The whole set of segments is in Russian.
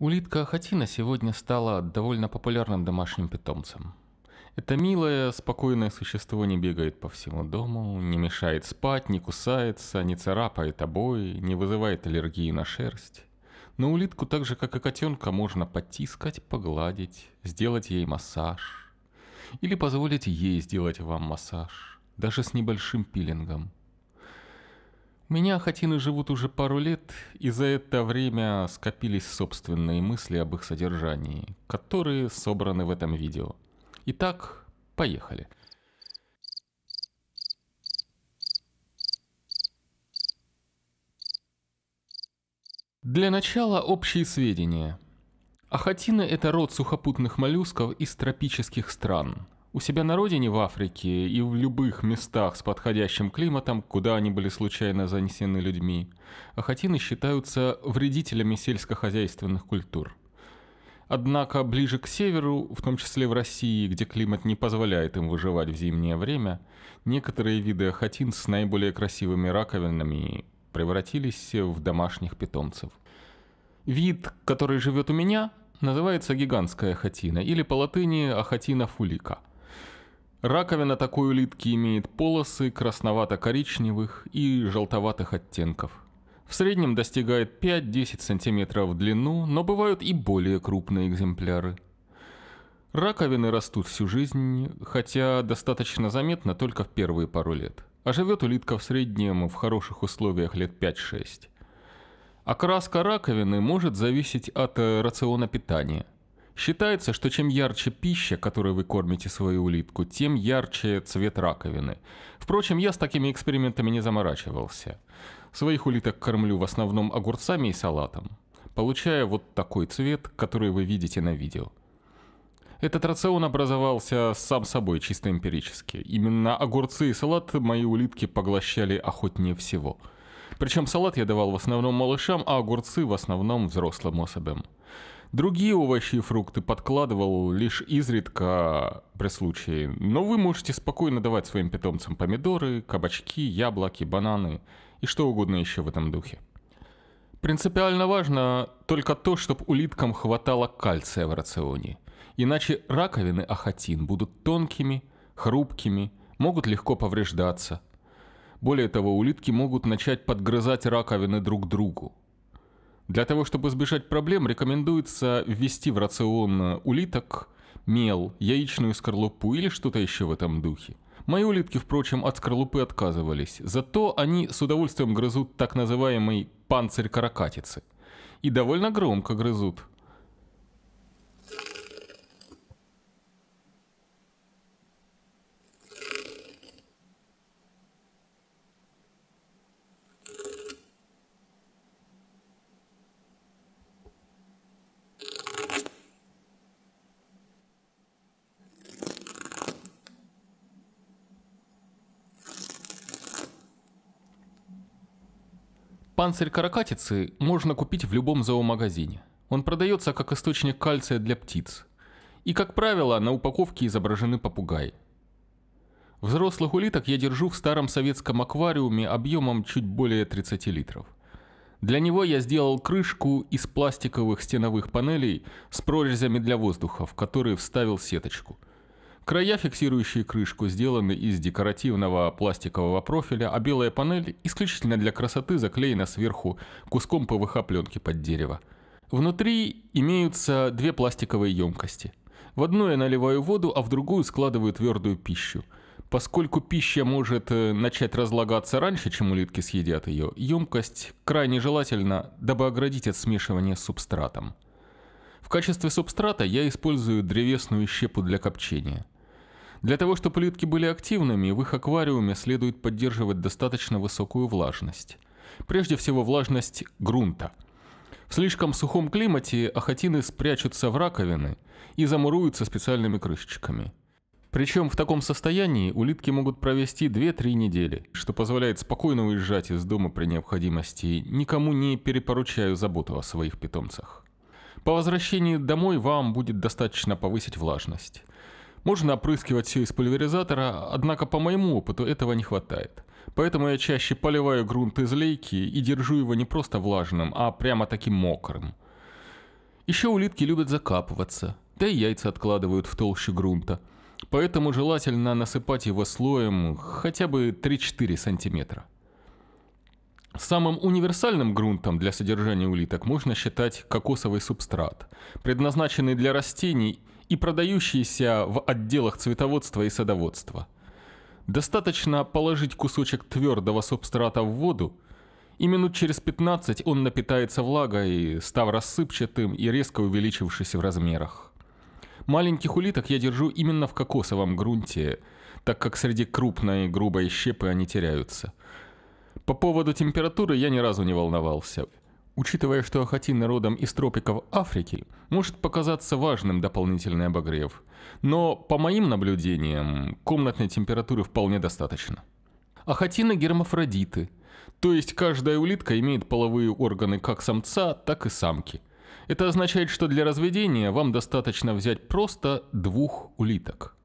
Улитка Ахатина сегодня стала довольно популярным домашним питомцем. Это милое, спокойное существо не бегает по всему дому, не мешает спать, не кусается, не царапает обои, не вызывает аллергии на шерсть. Но улитку так же, как и котенка, можно потискать, погладить, сделать ей массаж. Или позволить ей сделать вам массаж, даже с небольшим пилингом – меня ахатины живут уже пару лет, и за это время скопились собственные мысли об их содержании, которые собраны в этом видео. Итак, поехали. Для начала общие сведения. Ахатины – это род сухопутных моллюсков из тропических стран – у себя на родине в Африке и в любых местах с подходящим климатом, куда они были случайно занесены людьми, ахатины считаются вредителями сельскохозяйственных культур. Однако ближе к северу, в том числе в России, где климат не позволяет им выживать в зимнее время, некоторые виды ахатин с наиболее красивыми раковинами превратились в домашних питомцев. Вид, который живет у меня, называется гигантская ахатина или по латыни ахатина фулика – Раковина такой улитки имеет полосы красновато-коричневых и желтоватых оттенков. В среднем достигает 5-10 см в длину, но бывают и более крупные экземпляры. Раковины растут всю жизнь, хотя достаточно заметно только в первые пару лет. А живет улитка в среднем в хороших условиях лет 5-6. Окраска раковины может зависеть от э, рациона питания – Считается, что чем ярче пища, которой вы кормите свою улитку, тем ярче цвет раковины. Впрочем, я с такими экспериментами не заморачивался. Своих улиток кормлю в основном огурцами и салатом, получая вот такой цвет, который вы видите на видео. Этот рацион образовался сам собой, чисто эмпирически. Именно огурцы и салат мои улитки поглощали охотнее всего. Причем салат я давал в основном малышам, а огурцы в основном взрослым особям. Другие овощи и фрукты подкладывал лишь изредка при случае. Но вы можете спокойно давать своим питомцам помидоры, кабачки, яблоки, бананы и что угодно еще в этом духе. Принципиально важно только то, чтобы улиткам хватало кальция в рационе. Иначе раковины ахатин будут тонкими, хрупкими, могут легко повреждаться. Более того, улитки могут начать подгрызать раковины друг другу. Для того, чтобы избежать проблем, рекомендуется ввести в рацион улиток мел, яичную скорлупу или что-то еще в этом духе. Мои улитки, впрочем, от скорлупы отказывались, зато они с удовольствием грызут так называемый панцирь каракатицы. И довольно громко грызут – Панцирь каракатицы можно купить в любом зоомагазине. Он продается как источник кальция для птиц. И, как правило, на упаковке изображены попугаи. Взрослых улиток я держу в старом советском аквариуме объемом чуть более 30 литров. Для него я сделал крышку из пластиковых стеновых панелей с прорезями для воздуха, в которые вставил сеточку – Края, фиксирующие крышку, сделаны из декоративного пластикового профиля, а белая панель исключительно для красоты заклеена сверху куском ПВХ-пленки под дерево. Внутри имеются две пластиковые емкости. В одну я наливаю воду, а в другую складываю твердую пищу. Поскольку пища может э, начать разлагаться раньше, чем улитки съедят ее, емкость крайне желательно, дабы оградить от смешивания с субстратом. В качестве субстрата я использую древесную щепу для копчения – для того, чтобы улитки были активными, в их аквариуме следует поддерживать достаточно высокую влажность. Прежде всего влажность грунта. В слишком сухом климате охотины спрячутся в раковины и замуруются специальными крышечками. Причем в таком состоянии улитки могут провести 2-3 недели, что позволяет спокойно уезжать из дома при необходимости, никому не перепоручаю заботу о своих питомцах. По возвращении домой вам будет достаточно повысить влажность. Можно опрыскивать все из пульверизатора, однако по моему опыту этого не хватает. Поэтому я чаще поливаю грунт из лейки и держу его не просто влажным, а прямо таким мокрым. Еще улитки любят закапываться, да и яйца откладывают в толще грунта. Поэтому желательно насыпать его слоем хотя бы 3-4 сантиметра. Самым универсальным грунтом для содержания улиток можно считать кокосовый субстрат, предназначенный для растений – и продающиеся в отделах цветоводства и садоводства. Достаточно положить кусочек твердого субстрата в воду, и минут через 15 он напитается влагой, став рассыпчатым и резко увеличившись в размерах. Маленьких улиток я держу именно в кокосовом грунте, так как среди крупной грубой щепы они теряются. По поводу температуры я ни разу не волновался – Учитывая, что Ахатин народом из тропиков Африки, может показаться важным дополнительный обогрев. Но, по моим наблюдениям, комнатной температуры вполне достаточно. Ахатины гермафродиты. То есть каждая улитка имеет половые органы как самца, так и самки. Это означает, что для разведения вам достаточно взять просто двух улиток.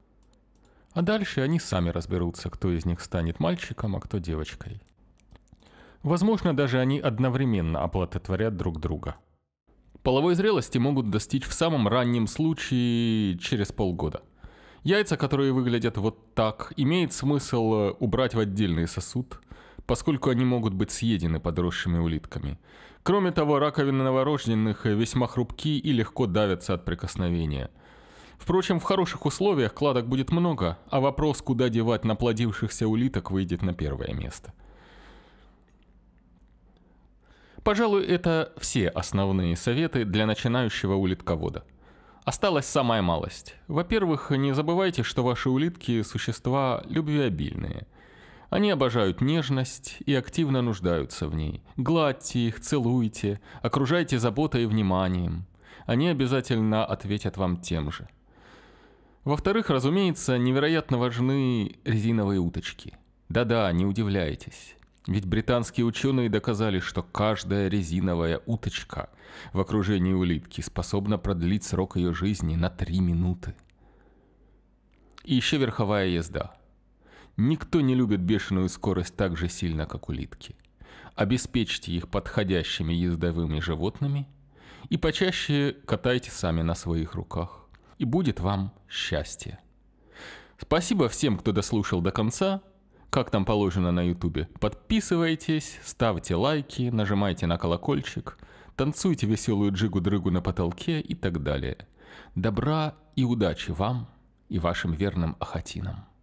А дальше они сами разберутся, кто из них станет мальчиком, а кто девочкой. Возможно, даже они одновременно оплодотворят друг друга. Половой зрелости могут достичь в самом раннем случае через полгода. Яйца, которые выглядят вот так, имеет смысл э, убрать в отдельный сосуд, поскольку они могут быть съедены подросшими улитками. Кроме того, раковины новорожденных э, весьма хрупки и легко давятся от прикосновения. Впрочем, в хороших условиях кладок будет много, а вопрос, куда девать наплодившихся улиток, выйдет на первое место – Пожалуй, это все основные советы для начинающего улитковода. Осталась самая малость. Во-первых, не забывайте, что ваши улитки – существа любвеобильные. Они обожают нежность и активно нуждаются в ней. Гладьте их, целуйте, окружайте заботой и вниманием. Они обязательно ответят вам тем же. Во-вторых, разумеется, невероятно важны резиновые уточки. Да-да, не удивляйтесь. Ведь британские ученые доказали, что каждая резиновая уточка в окружении улитки способна продлить срок ее жизни на 3 минуты. И еще верховая езда. Никто не любит бешеную скорость так же сильно, как улитки. Обеспечьте их подходящими ездовыми животными и почаще катайте сами на своих руках. И будет вам счастье. Спасибо всем, кто дослушал до конца как там положено на ютубе. Подписывайтесь, ставьте лайки, нажимайте на колокольчик, танцуйте веселую джигу-дрыгу на потолке и так далее. Добра и удачи вам и вашим верным ахатинам.